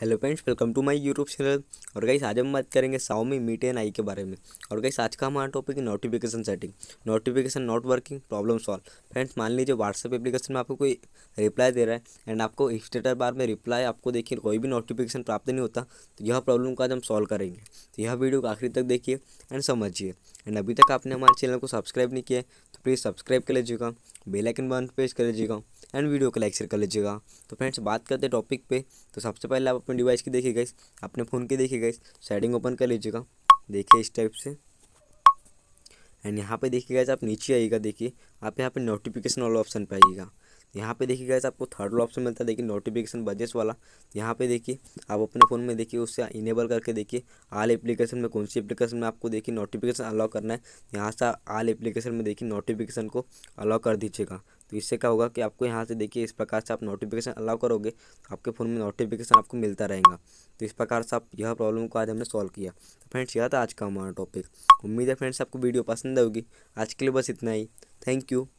hello friends welcome to my YouTube channel और guys आज हम बात करेंगे साउमी मी टेन आई के बारे में और गाइस आज का हमारा टॉपिक है notification setting notification not working problem solve friends मान लीजिए व्हाट्सअप एप्लीकेशन में आपको कोई रिप्लाई दे रहा है एंड आपको स्टेटर बार में रिप्लाई आपको देखिए कोई भी नोटिफिकेशन प्राप्त नहीं होता तो यह प्रॉब्लम को आज हम सॉल्व करेंगे तो यह वीडियो को आखिरी तक देखिए एंड समझिए एंड अभी तक आपने हमारे चैनल को सब्सक्राइब नहीं किया तो प्लीज़ सब्सक्राइब कर लीजिएगा बेल आइकन बटन प्रेस कर लीजिएगा एंड वीडियो को लाइक शेयर कर लीजिएगा तो फ्रेंड्स बात करते हैं टॉपिक पे तो सबसे पहले आप अपने डिवाइस की देखिए गई अपने फ़ोन की देखिए गई सेटिंग ओपन कर लीजिएगा देखिए इस टाइप से एंड यहाँ पे देखिए गाइस आप नीचे आइएगा देखिए आप यहाँ पे नोटिफिकेशन वाला ऑप्शन आइएगा यहाँ पे देखिए गैस आपको थर्ड ऑप्शन मिलता है देखिए नोटिफिकेशन बजेस वाला यहाँ पे देखिए आप अपने फ़ोन में देखिए उससे इनेबल करके देखिए आल एप्लीकेशन में कौन सी एप्लीकेशन में आपको देखिए नोटिफिकेशन अलाउ करना है यहाँ से आल एप्लीकेशन में देखिए नोटिफिकेशन को अलाउ कर दीजिएगा तो इससे क्या होगा कि आपको यहाँ से देखिए इस प्रकार से आप नोटिफिकेशन अलाउ करोगे तो आपके फ़ोन में नोटिफिकेशन आपको मिलता रहेगा तो इस प्रकार से आप यह प्रॉब्लम को आज हमने सॉल्व किया तो फ्रेंड्स यह था आज का हमारा टॉपिक उम्मीद है फ्रेंड्स आपको वीडियो पसंद आएगी आज के लिए बस इतना ही थैंक यू